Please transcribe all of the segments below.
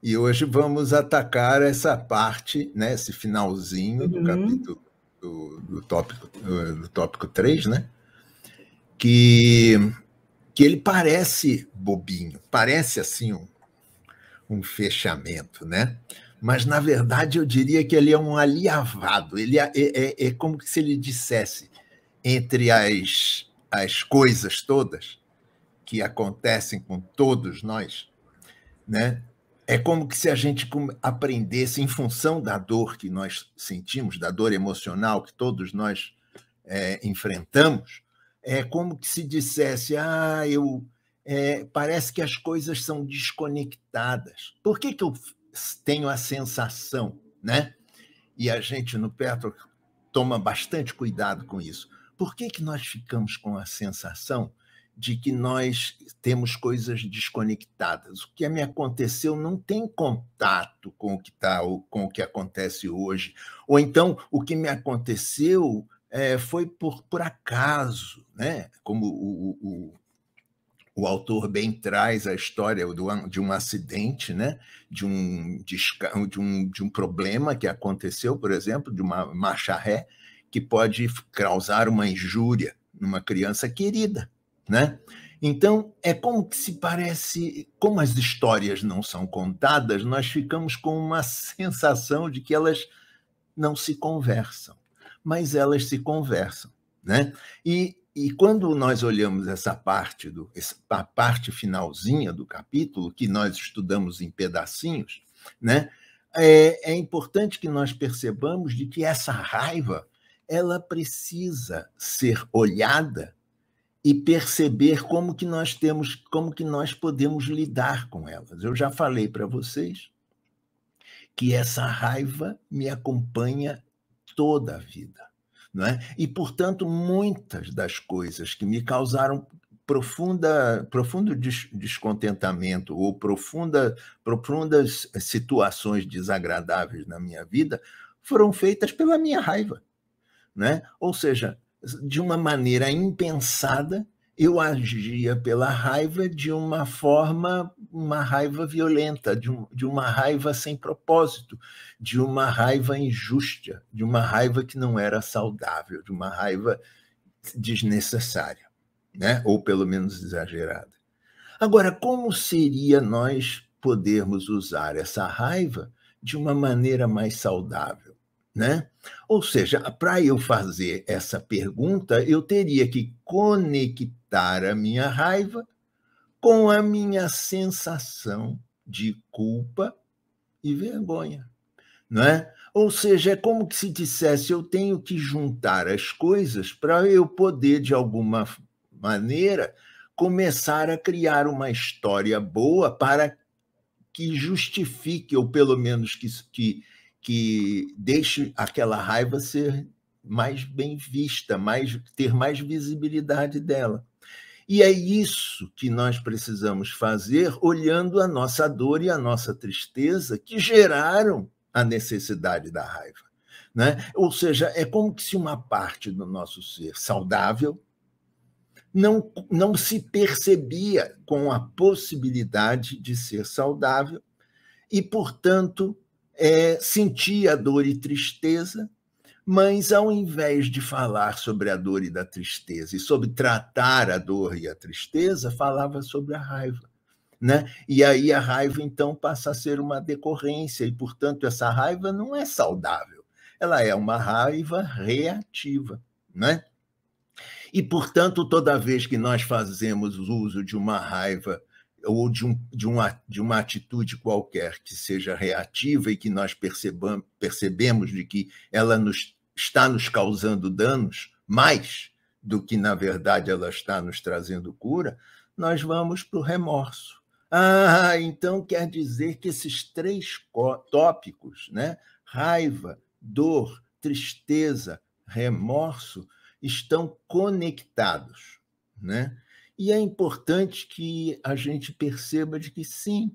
E hoje vamos atacar essa parte, né, esse finalzinho do uhum. capítulo do, do, tópico, do tópico 3, né? Que, que ele parece bobinho, parece assim um, um fechamento, né? Mas, na verdade, eu diria que ele é um aliavado. Ele é, é, é, é como se ele dissesse, entre as, as coisas todas que acontecem com todos nós, né? É como que se a gente aprendesse, em função da dor que nós sentimos, da dor emocional que todos nós é, enfrentamos, é como que se dissesse: ah, eu é, parece que as coisas são desconectadas. Por que, que eu tenho a sensação, né? E a gente no Petro toma bastante cuidado com isso. Por que, que nós ficamos com a sensação de que nós temos coisas desconectadas. O que me aconteceu não tem contato com o que tá, com o que acontece hoje. Ou então o que me aconteceu é, foi por, por acaso, né? Como o, o, o autor bem traz a história do, de um acidente, né? De um, de um de um problema que aconteceu, por exemplo, de uma marcha ré que pode causar uma injúria numa criança querida, né? Então, é como que se parece, como as histórias não são contadas, nós ficamos com uma sensação de que elas não se conversam, mas elas se conversam, né? E, e quando nós olhamos essa parte do essa, a parte finalzinha do capítulo que nós estudamos em pedacinhos, né? É, é importante que nós percebamos de que essa raiva ela precisa ser olhada e perceber como que nós temos, como que nós podemos lidar com elas. Eu já falei para vocês que essa raiva me acompanha toda a vida, não é? E portanto, muitas das coisas que me causaram profunda, profundo des descontentamento ou profunda, profundas situações desagradáveis na minha vida foram feitas pela minha raiva, né? Ou seja, de uma maneira impensada, eu agia pela raiva de uma forma, uma raiva violenta, de, um, de uma raiva sem propósito, de uma raiva injusta, de uma raiva que não era saudável, de uma raiva desnecessária, né? ou pelo menos exagerada. Agora, como seria nós podermos usar essa raiva de uma maneira mais saudável? Né? Ou seja, para eu fazer essa pergunta, eu teria que conectar a minha raiva com a minha sensação de culpa e vergonha, não é? Ou seja, é como se dissesse eu tenho que juntar as coisas para eu poder de alguma maneira começar a criar uma história boa para que justifique ou pelo menos que, que que deixe aquela raiva ser mais bem vista, mais ter mais visibilidade dela. E é isso que nós precisamos fazer, olhando a nossa dor e a nossa tristeza que geraram a necessidade da raiva. Né? Ou seja, é como se uma parte do nosso ser saudável não, não se percebia com a possibilidade de ser saudável e, portanto, é, sentia dor e tristeza, mas ao invés de falar sobre a dor e da tristeza e sobre tratar a dor e a tristeza, falava sobre a raiva. Né? E aí a raiva então passa a ser uma decorrência, e portanto essa raiva não é saudável, ela é uma raiva reativa. Né? E portanto, toda vez que nós fazemos uso de uma raiva ou de, um, de, uma, de uma atitude qualquer que seja reativa e que nós percebam, percebemos de que ela nos, está nos causando danos, mais do que, na verdade, ela está nos trazendo cura, nós vamos para o remorso. Ah, então quer dizer que esses três tópicos, né? raiva, dor, tristeza, remorso, estão conectados. Né? E é importante que a gente perceba de que sim,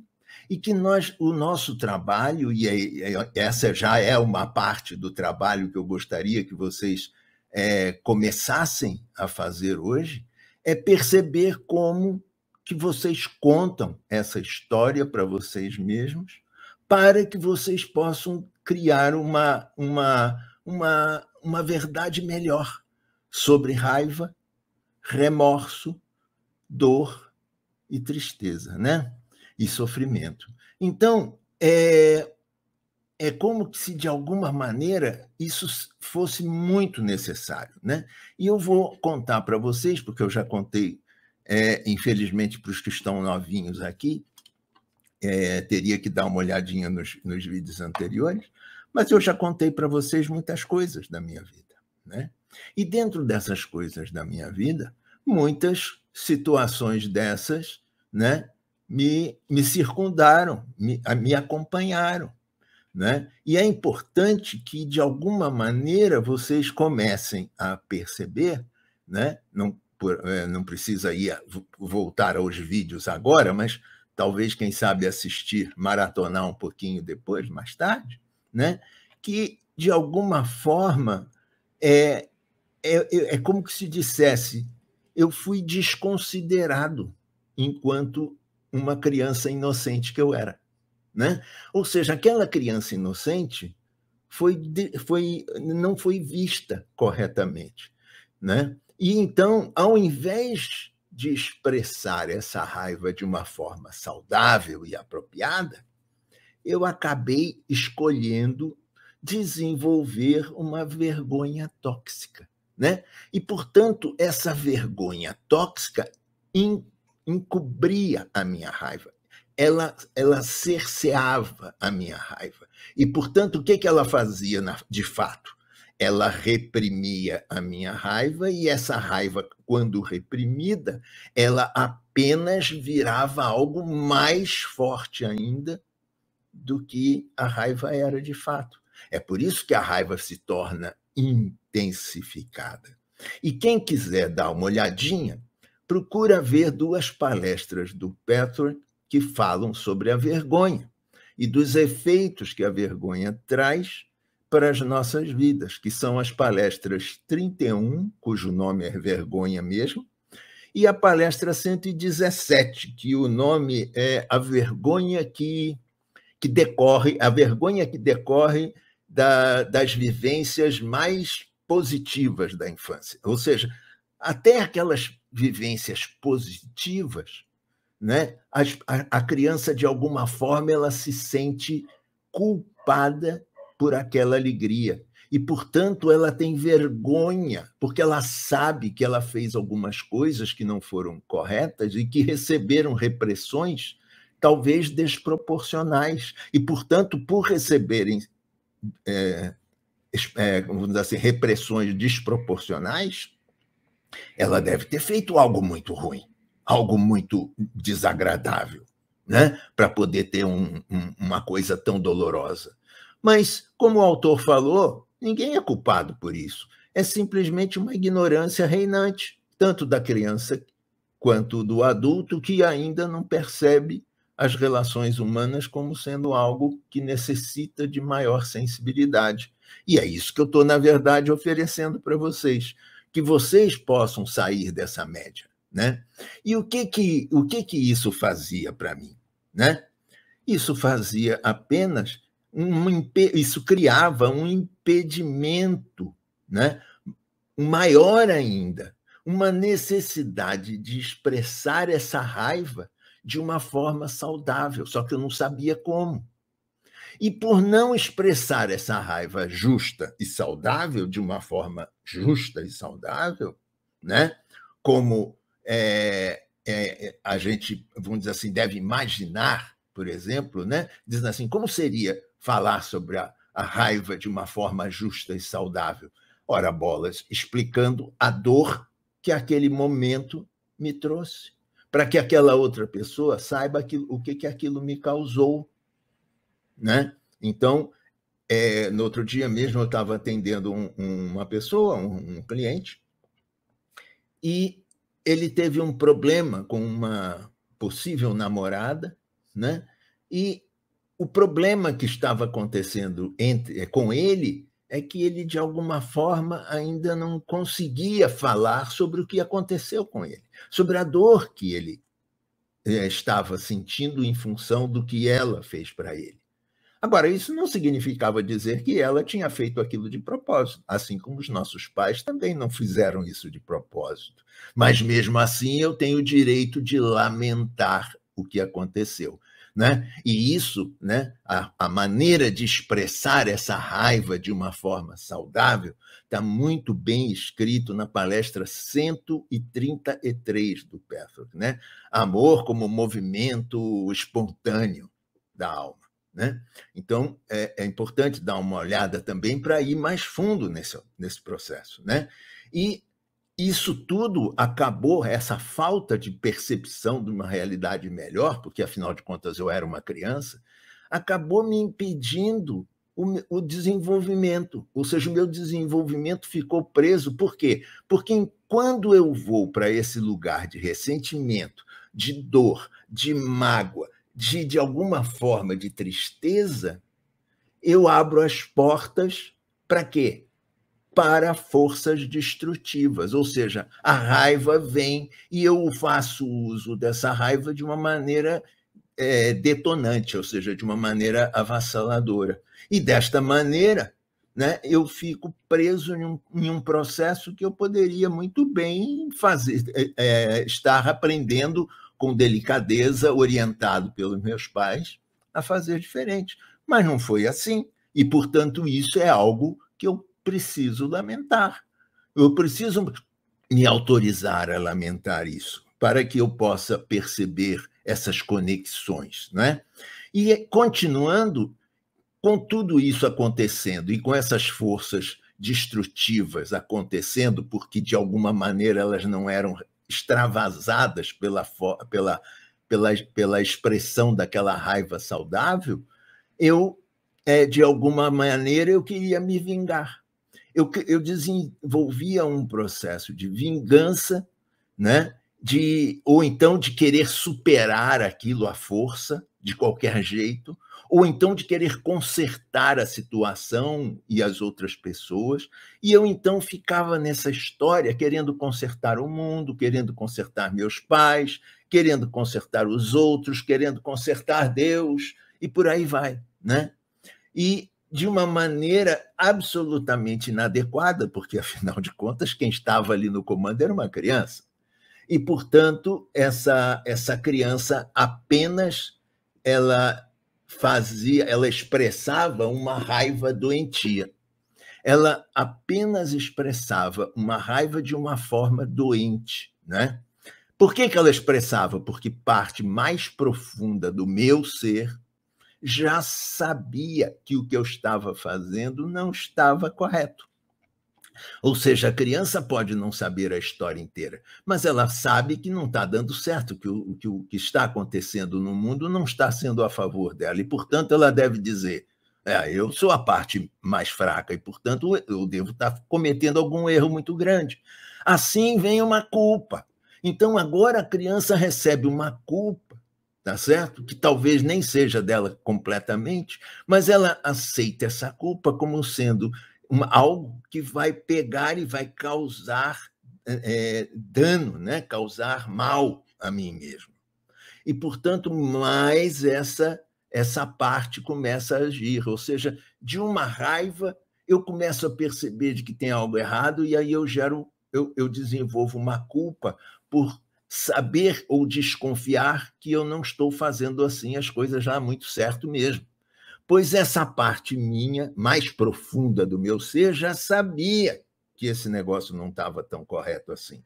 e que nós, o nosso trabalho, e é, é, essa já é uma parte do trabalho que eu gostaria que vocês é, começassem a fazer hoje, é perceber como que vocês contam essa história para vocês mesmos, para que vocês possam criar uma, uma, uma, uma verdade melhor sobre raiva, remorso dor e tristeza, né? E sofrimento. Então, é, é como se de alguma maneira isso fosse muito necessário, né? E eu vou contar para vocês, porque eu já contei, é, infelizmente, para os que estão novinhos aqui, é, teria que dar uma olhadinha nos, nos vídeos anteriores, mas eu já contei para vocês muitas coisas da minha vida, né? E dentro dessas coisas da minha vida, muitas situações dessas né, me, me circundaram, me, me acompanharam. Né? E é importante que, de alguma maneira, vocês comecem a perceber, né? não, por, é, não precisa ir voltar aos vídeos agora, mas talvez, quem sabe, assistir, maratonar um pouquinho depois, mais tarde, né? que, de alguma forma, é, é, é como que se dissesse, eu fui desconsiderado enquanto uma criança inocente que eu era. Né? Ou seja, aquela criança inocente foi, foi, não foi vista corretamente. Né? E então, ao invés de expressar essa raiva de uma forma saudável e apropriada, eu acabei escolhendo desenvolver uma vergonha tóxica. Né? E, portanto, essa vergonha tóxica encobria a minha raiva. Ela, ela cerceava a minha raiva. E, portanto, o que, que ela fazia na, de fato? Ela reprimia a minha raiva, e essa raiva, quando reprimida, ela apenas virava algo mais forte ainda do que a raiva era de fato. É por isso que a raiva se torna intensificada. E quem quiser dar uma olhadinha, procura ver duas palestras do Petro que falam sobre a vergonha e dos efeitos que a vergonha traz para as nossas vidas, que são as palestras 31, cujo nome é Vergonha mesmo, e a palestra 117, que o nome é A Vergonha que, que decorre, a vergonha que decorre da, das vivências mais positivas da infância, ou seja, até aquelas vivências positivas, né? a, a, a criança de alguma forma ela se sente culpada por aquela alegria e, portanto, ela tem vergonha, porque ela sabe que ela fez algumas coisas que não foram corretas e que receberam repressões talvez desproporcionais. E, portanto, por receberem é, é, vamos dizer assim, repressões desproporcionais, ela deve ter feito algo muito ruim, algo muito desagradável, né? para poder ter um, um, uma coisa tão dolorosa. Mas, como o autor falou, ninguém é culpado por isso. É simplesmente uma ignorância reinante, tanto da criança quanto do adulto, que ainda não percebe as relações humanas como sendo algo que necessita de maior sensibilidade. E é isso que eu estou, na verdade, oferecendo para vocês, que vocês possam sair dessa média. Né? E o que que, o que, que isso fazia para mim? Né? Isso fazia apenas um isso criava um impedimento, né? maior ainda, uma necessidade de expressar essa raiva de uma forma saudável, só que eu não sabia como. E por não expressar essa raiva justa e saudável, de uma forma justa e saudável, né? como é, é, é, a gente, vamos dizer assim, deve imaginar, por exemplo, né? dizendo assim, como seria falar sobre a, a raiva de uma forma justa e saudável? Ora, bolas, explicando a dor que aquele momento me trouxe, para que aquela outra pessoa saiba aquilo, o que, que aquilo me causou né? Então, é, no outro dia mesmo eu estava atendendo um, uma pessoa, um, um cliente, e ele teve um problema com uma possível namorada, né? E o problema que estava acontecendo entre, é, com ele é que ele, de alguma forma, ainda não conseguia falar sobre o que aconteceu com ele, sobre a dor que ele é, estava sentindo em função do que ela fez para ele. Agora, isso não significava dizer que ela tinha feito aquilo de propósito, assim como os nossos pais também não fizeram isso de propósito. Mas mesmo assim, eu tenho o direito de lamentar o que aconteceu. Né? E isso, né, a, a maneira de expressar essa raiva de uma forma saudável, está muito bem escrito na palestra 133 do Patrick, né? Amor como movimento espontâneo da alma. Né? Então, é, é importante dar uma olhada também para ir mais fundo nesse, nesse processo. Né? E isso tudo acabou, essa falta de percepção de uma realidade melhor, porque afinal de contas eu era uma criança, acabou me impedindo o, o, desenvolvimento. Ou seja, o meu desenvolvimento ficou preso. Por quê? Porque quando eu vou para esse lugar de ressentimento, de dor, de mágoa, de, de alguma forma de tristeza, eu abro as portas para quê? Para forças destrutivas, ou seja, a raiva vem e eu faço uso dessa raiva de uma maneira é, detonante, ou seja, de uma maneira avassaladora. E desta maneira, né, eu fico preso em um, em um processo que eu poderia muito bem fazer, é, é estar aprendendo com delicadeza, orientado pelos meus pais, a fazer diferente. Mas não foi assim. E, portanto, isso é algo que eu preciso lamentar. Eu preciso me autorizar a lamentar isso, para que eu possa perceber essas conexões. Né? E continuando, com tudo isso acontecendo e com essas forças destrutivas acontecendo, porque de alguma maneira elas não eram extravasadas pela, pela, pela, pela expressão daquela raiva saudável, eu, é, de alguma maneira, eu queria me vingar. Eu, eu desenvolvia um processo de vingança, né? de ou então de querer superar aquilo à força, de qualquer jeito, ou então de querer consertar a situação e as outras pessoas. E eu então ficava nessa história querendo consertar o mundo, querendo consertar meus pais, querendo consertar os outros, querendo consertar Deus, e por aí vai, né? E de uma maneira absolutamente inadequada, porque afinal de contas quem estava ali no comando era uma criança. E, portanto, essa, essa criança apenas ela fazia, ela expressava uma raiva doentia. Ela apenas expressava uma raiva de uma forma doente, né? Por que, que ela expressava? Porque parte mais profunda do meu ser já sabia que o que eu estava fazendo não estava correto. Ou seja, a criança pode não saber a história inteira, mas ela sabe que não está dando certo, que o, que o que está acontecendo no mundo não está sendo a favor dela, e, portanto, ela deve dizer: é, eu sou a parte mais fraca, e, portanto, eu devo estar tá cometendo algum erro muito grande. Assim vem uma culpa. Então, agora a criança recebe uma culpa tá certo? Que talvez nem seja dela completamente, mas ela aceita essa culpa como sendo uma, algo que vai pegar e vai causar é, dano, né? causar mal a mim mesmo. E, portanto, mais essa essa parte começa a agir, ou seja, de uma raiva eu começo a perceber de que tem algo errado e aí eu gero, eu, eu desenvolvo uma culpa por saber ou desconfiar que eu não estou fazendo assim as coisas já muito certo mesmo pois essa parte minha, mais profunda do meu ser, já sabia que esse negócio não estava tão correto assim.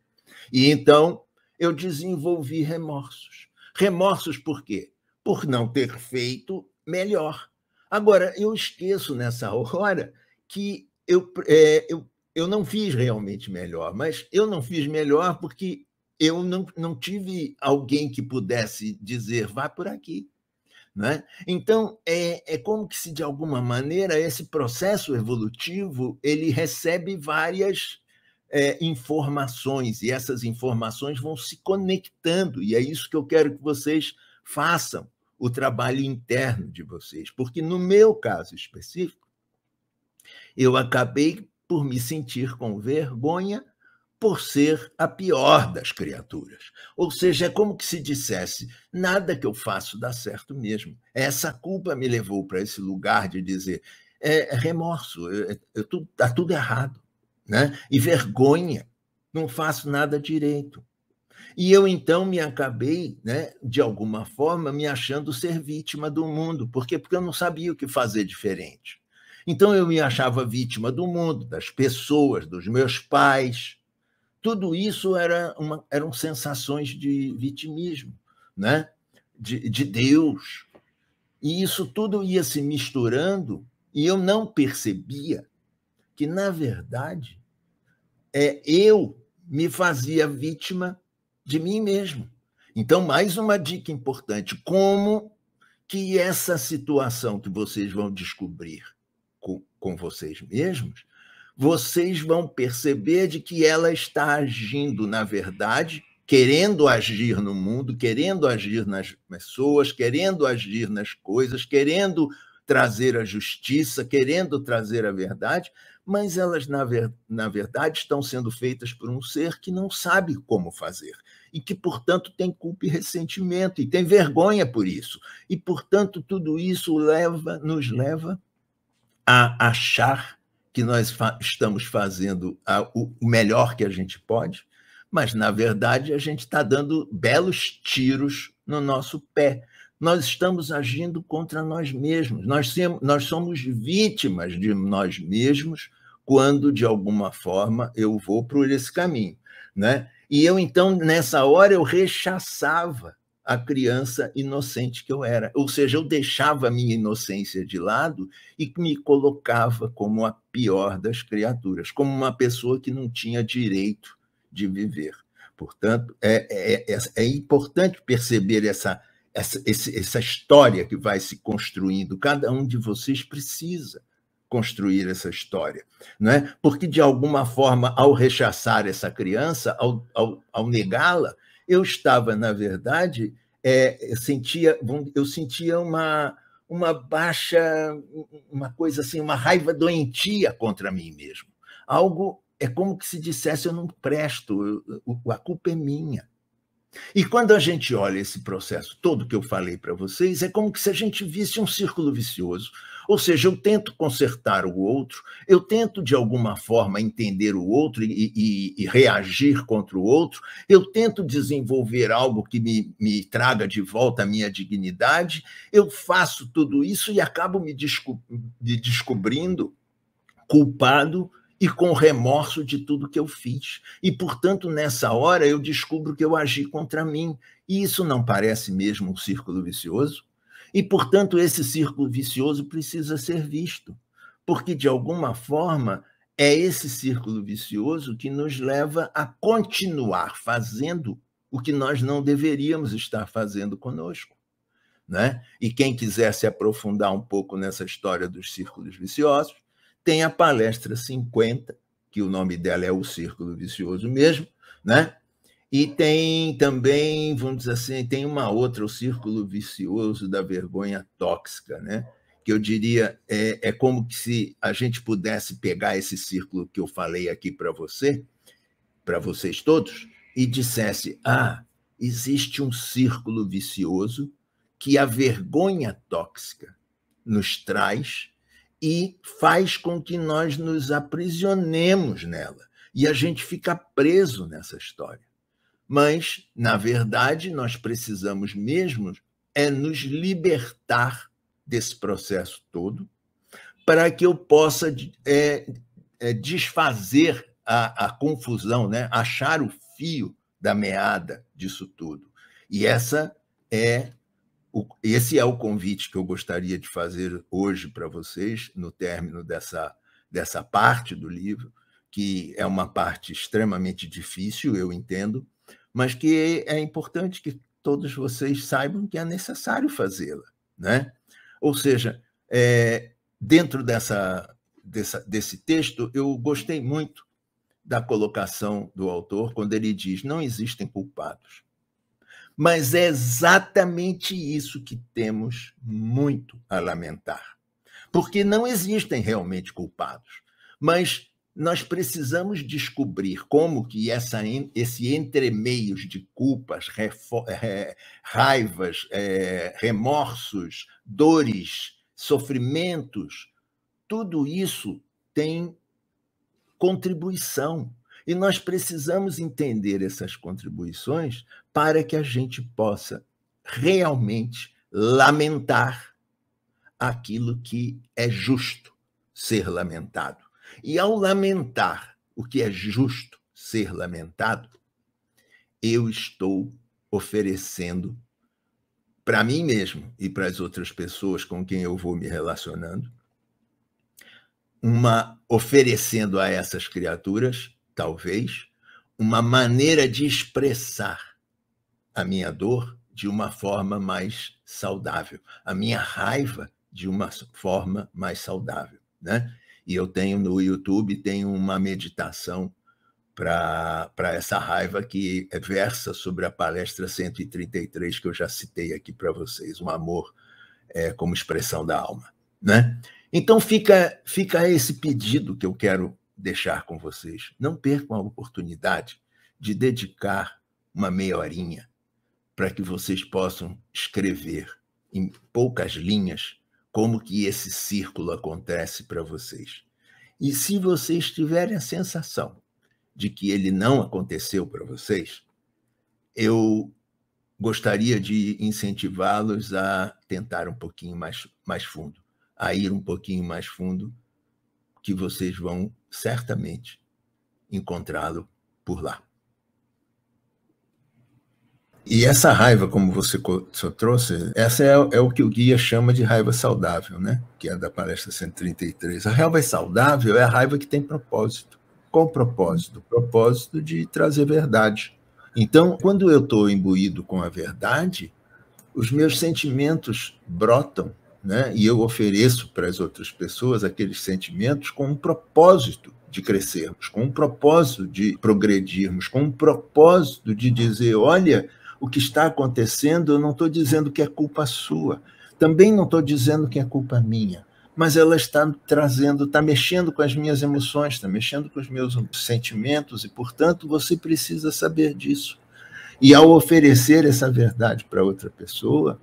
E então eu desenvolvi remorsos. Remorsos por quê? Por não ter feito melhor. Agora, eu esqueço nessa hora que eu, é, eu, eu não fiz realmente melhor, mas eu não fiz melhor porque eu não, não tive alguém que pudesse dizer vá por aqui. Né? Então, é, é como que se, de alguma maneira, esse processo evolutivo ele recebe várias é, informações, e essas informações vão se conectando, e é isso que eu quero que vocês façam, o trabalho interno de vocês. Porque, no meu caso específico, eu acabei por me sentir com vergonha por ser a pior das criaturas. Ou seja, é como que se dissesse: nada que eu faço dá certo mesmo. Essa culpa me levou para esse lugar de dizer é, é remorso, é, é, está tudo errado. Né? E vergonha, não faço nada direito. E eu então me acabei, né, de alguma forma, me achando ser vítima do mundo, porque porque eu não sabia o que fazer diferente. Então eu me achava vítima do mundo, das pessoas, dos meus pais, tudo isso era uma, eram sensações de vitimismo, né? de, de Deus. E isso tudo ia se misturando e eu não percebia que, na verdade, é, eu me fazia vítima de mim mesmo. Então, mais uma dica importante: como que essa situação que vocês vão descobrir com, com vocês mesmos vocês vão perceber de que ela está agindo, na verdade, querendo agir no mundo, querendo agir nas pessoas, querendo agir nas coisas, querendo trazer a justiça, querendo trazer a verdade, mas elas, na, ver, na verdade, estão sendo feitas por um ser que não sabe como fazer e que, portanto, tem culpa e ressentimento e tem vergonha por isso. E, portanto, tudo isso leva, nos leva a achar que nós fa estamos fazendo a, o melhor que a gente pode, mas, na verdade, a gente está dando belos tiros no nosso pé. Nós estamos agindo contra nós mesmos. Nós, nós somos vítimas de nós mesmos quando, de alguma forma, eu vou por esse caminho. Né? E eu, então, nessa hora, eu rechaçava a criança inocente que eu era. Ou seja, eu deixava a minha inocência de lado e me colocava como a pior das criaturas, como uma pessoa que não tinha direito de viver. Portanto, é, é, é, é importante perceber essa, essa, essa história que vai se construindo. Cada um de vocês precisa construir essa história, não é? Porque de alguma forma, ao rechaçar essa criança, ao, ao, ao negá-la, eu estava, na verdade, é, eu sentia, eu sentia uma, uma baixa, uma coisa assim, uma raiva doentia contra mim mesmo. Algo é como que se dissesse eu não presto, eu, a culpa é minha. E quando a gente olha esse processo todo que eu falei para vocês, é como que se a gente visse um círculo vicioso ou seja, eu tento consertar o outro, eu tento de alguma forma entender o outro e, e, e reagir contra o outro, eu tento desenvolver algo que me, me traga de volta a minha dignidade, eu faço tudo isso e acabo me, desco me descobrindo culpado e com remorso de tudo que eu fiz. E, portanto, nessa hora eu descubro que eu agi contra mim. E isso não parece mesmo um círculo vicioso? E, portanto, esse círculo vicioso precisa ser visto, porque, de alguma forma, é esse círculo vicioso que nos leva a continuar fazendo o que nós não deveríamos estar fazendo conosco. Né? E quem quiser se aprofundar um pouco nessa história dos círculos viciosos, tem a palestra 50, que o nome dela é O Círculo Vicioso mesmo, né? E tem também, vamos dizer assim, tem uma outra, o círculo vicioso da vergonha tóxica, né? que eu diria é, é como se a gente pudesse pegar esse círculo que eu falei aqui para você, para vocês todos, e dissesse: ah, existe um círculo vicioso que a vergonha tóxica nos traz e faz com que nós nos aprisionemos nela. E a gente fica preso nessa história. Mas, na verdade, nós precisamos mesmo é nos libertar desse processo todo para que eu possa é, é, desfazer a, a confusão, né? achar o fio da meada disso tudo. E essa é esse é o convite que eu gostaria de fazer hoje para vocês, no término dessa, dessa parte do livro, que é uma parte extremamente difícil, eu entendo, mas que é importante que todos vocês saibam que é necessário fazê-la, né? Ou seja, é, dentro dessa, dessa, desse texto, eu gostei muito da colocação do autor quando ele diz: não existem culpados. Mas é exatamente isso que temos muito a lamentar. Porque não existem realmente culpados, mas nós precisamos descobrir como que essa, esse entremeios de culpas, é, raivas, é, remorsos, dores, sofrimentos, tudo isso tem contribuição. E nós precisamos entender essas contribuições para que a gente possa realmente lamentar aquilo que é justo ser lamentado. E ao lamentar o que é justo ser lamentado, eu estou oferecendo para mim mesmo e para as outras pessoas com quem eu vou me relacionando, uma oferecendo a essas criaturas, talvez, uma maneira de expressar a minha dor de uma forma mais saudável, a minha raiva de uma forma mais saudável, né? E eu tenho no YouTube tenho uma meditação para essa raiva que versa sobre a palestra 133 que eu já citei aqui para vocês, um amor é, como expressão da alma, né? Então fica fica esse pedido que eu quero deixar com vocês. Não percam a oportunidade de dedicar uma meia horinha para que vocês possam escrever em poucas linhas como que esse círculo acontece para vocês. E se vocês tiverem a sensação de que ele não aconteceu para vocês, eu gostaria de incentivá-los a tentar um pouquinho mais, mais fundo, a ir um pouquinho mais fundo, que vocês vão certamente encontrá-lo por lá. E essa raiva, como você trouxe, essa é, é, o que o guia chama de raiva saudável, né? Que é da palestra 133. A raiva saudável é a raiva que tem propósito. Qual propósito? Propósito de trazer verdade. Então, quando eu estou imbuído com a verdade, os meus sentimentos brotam, né? E eu ofereço para as outras pessoas aqueles sentimentos com um propósito de crescermos, com um propósito de progredirmos, com um propósito de dizer, olha, o que está acontecendo, eu não estou dizendo que é culpa sua. Também não estou dizendo que é culpa minha. Mas ela está trazendo, está mexendo com as minhas emoções, está mexendo com os meus sentimentos, e, portanto, você precisa saber disso. E ao oferecer essa verdade para outra pessoa,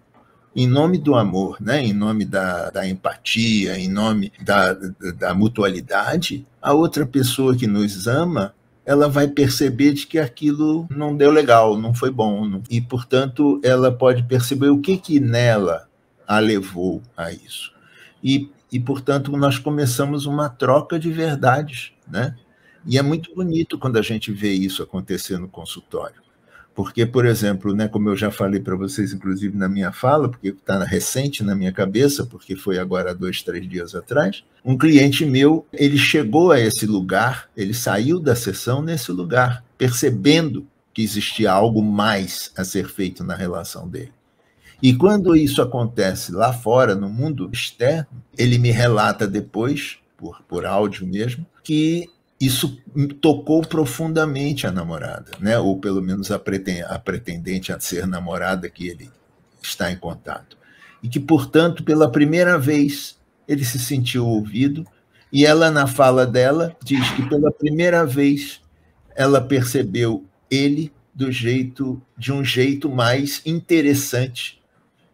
em nome do amor, né? em nome da, da empatia, em nome da, da, da mutualidade, a outra pessoa que nos ama ela vai perceber de que aquilo não deu legal, não foi bom. Não. E, portanto, ela pode perceber o que, que nela a levou a isso. E, e, portanto, nós começamos uma troca de verdades, né? E é muito bonito quando a gente vê isso acontecer no consultório. Porque, por exemplo, né, como eu já falei para vocês, inclusive na minha fala, porque está recente na minha cabeça, porque foi agora dois, três dias atrás, um cliente meu, ele chegou a esse lugar, ele saiu da sessão nesse lugar, percebendo que existia algo mais a ser feito na relação dele. E quando isso acontece lá fora, no mundo externo, ele me relata depois, por, por áudio mesmo, que isso tocou profundamente a namorada, né? ou pelo menos a, preten a pretendente a ser namorada que ele está em contato. E que, portanto, pela primeira vez ele se sentiu ouvido, e ela, na fala dela, diz que pela primeira vez ela percebeu ele do jeito de um jeito mais interessante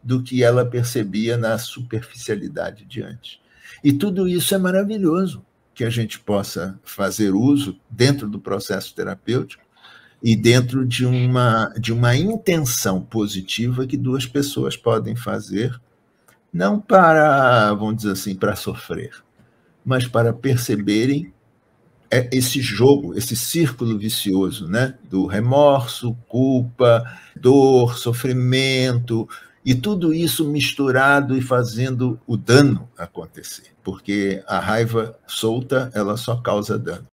do que ela percebia na superficialidade de antes. E tudo isso é maravilhoso que a gente possa fazer uso dentro do processo terapêutico e dentro de uma, de uma intenção positiva que duas pessoas podem fazer, não para, vamos dizer assim, para sofrer, mas para perceberem é, esse jogo, esse círculo vicioso, né? Do remorso, culpa, dor, sofrimento, e tudo isso misturado e fazendo o dano acontecer, porque a raiva solta ela só causa dano.